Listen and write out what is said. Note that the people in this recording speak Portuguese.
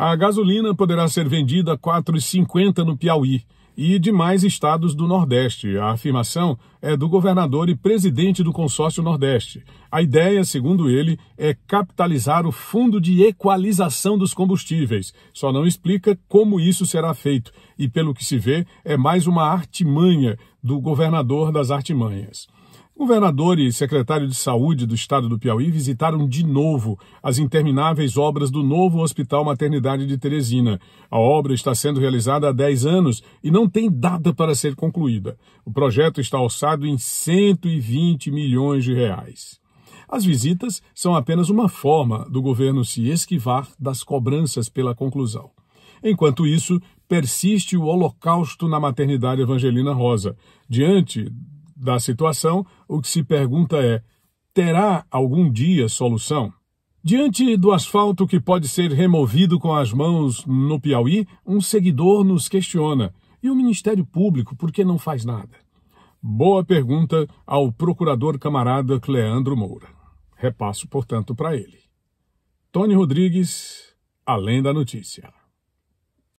A gasolina poderá ser vendida a R$ 4,50 no Piauí e demais estados do Nordeste. A afirmação é do governador e presidente do consórcio Nordeste. A ideia, segundo ele, é capitalizar o fundo de equalização dos combustíveis. Só não explica como isso será feito e, pelo que se vê, é mais uma artimanha do governador das artimanhas. Governador e secretário de Saúde do estado do Piauí visitaram de novo as intermináveis obras do novo Hospital Maternidade de Teresina. A obra está sendo realizada há 10 anos e não tem data para ser concluída. O projeto está orçado em 120 milhões de reais. As visitas são apenas uma forma do governo se esquivar das cobranças pela conclusão. Enquanto isso, persiste o holocausto na maternidade Evangelina Rosa. Diante da situação, o que se pergunta é: terá algum dia solução? Diante do asfalto que pode ser removido com as mãos no Piauí, um seguidor nos questiona: e o Ministério Público por que não faz nada? Boa pergunta ao procurador camarada Cleandro Moura. Repasso, portanto, para ele. Tony Rodrigues, além da notícia.